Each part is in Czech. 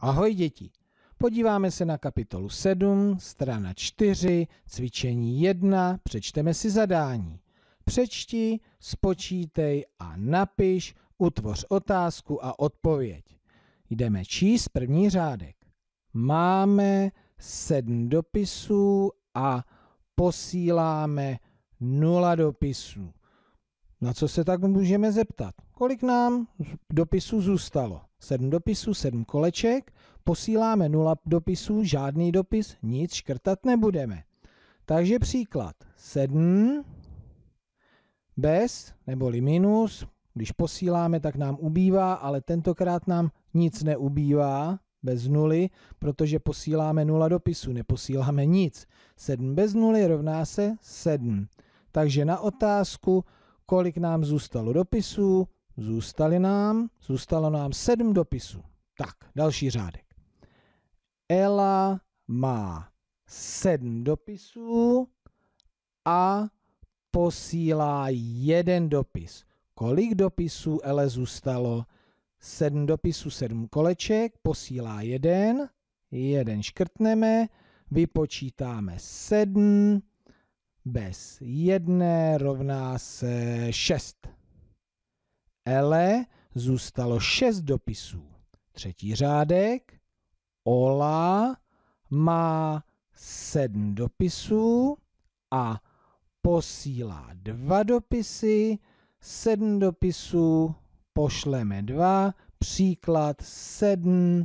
Ahoj děti! Podíváme se na kapitolu 7, strana 4, cvičení 1, přečteme si zadání. Přečti, spočítej a napiš, utvoř otázku a odpověď. Jdeme číst první řádek. Máme sedm dopisů a posíláme nula dopisů. Na co se tak můžeme zeptat? kolik nám dopisů zůstalo? 7 dopisů, 7 koleček, posíláme 0 dopisů, žádný dopis, nic škrtat nebudeme. Takže příklad 7 bez neboli minus, když posíláme, tak nám ubývá, ale tentokrát nám nic neubývá bez nuly, protože posíláme 0 dopisů, neposíláme nic. 7 bez nuly rovná se 7. Takže na otázku, kolik nám zůstalo dopisů, Zůstali nám, zůstalo nám sedm dopisů. Tak, další řádek. Ela má sedm dopisů a posílá jeden dopis. Kolik dopisů Ele zůstalo? Sedm dopisů, sedm koleček, posílá jeden, jeden škrtneme, vypočítáme sedm, bez jedné rovná se šest ele zůstalo šest dopisů. Třetí řádek, ola má sedm dopisů a posílá dva dopisy, sedm dopisů, pošleme dva, příklad sedm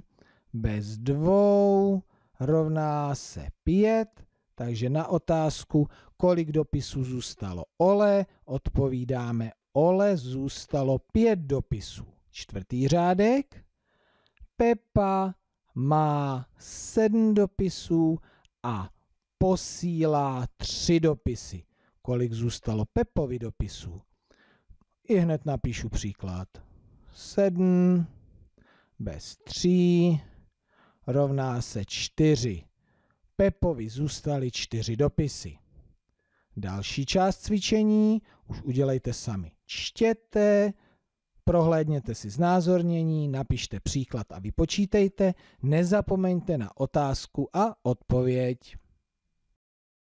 bez dvou rovná se pět, takže na otázku, kolik dopisů zůstalo Ole, odpovídáme Ole zůstalo pět dopisů. Čtvrtý řádek. Pepa má sedm dopisů a posílá tři dopisy. Kolik zůstalo Pepovi dopisů? I hned napíšu příklad. Sedm bez tří rovná se čtyři. Pepovi zůstaly čtyři dopisy. Další část cvičení už udělejte sami. Čtěte, prohlédněte si znázornění, napište příklad a vypočítejte, nezapomeňte na otázku a odpověď.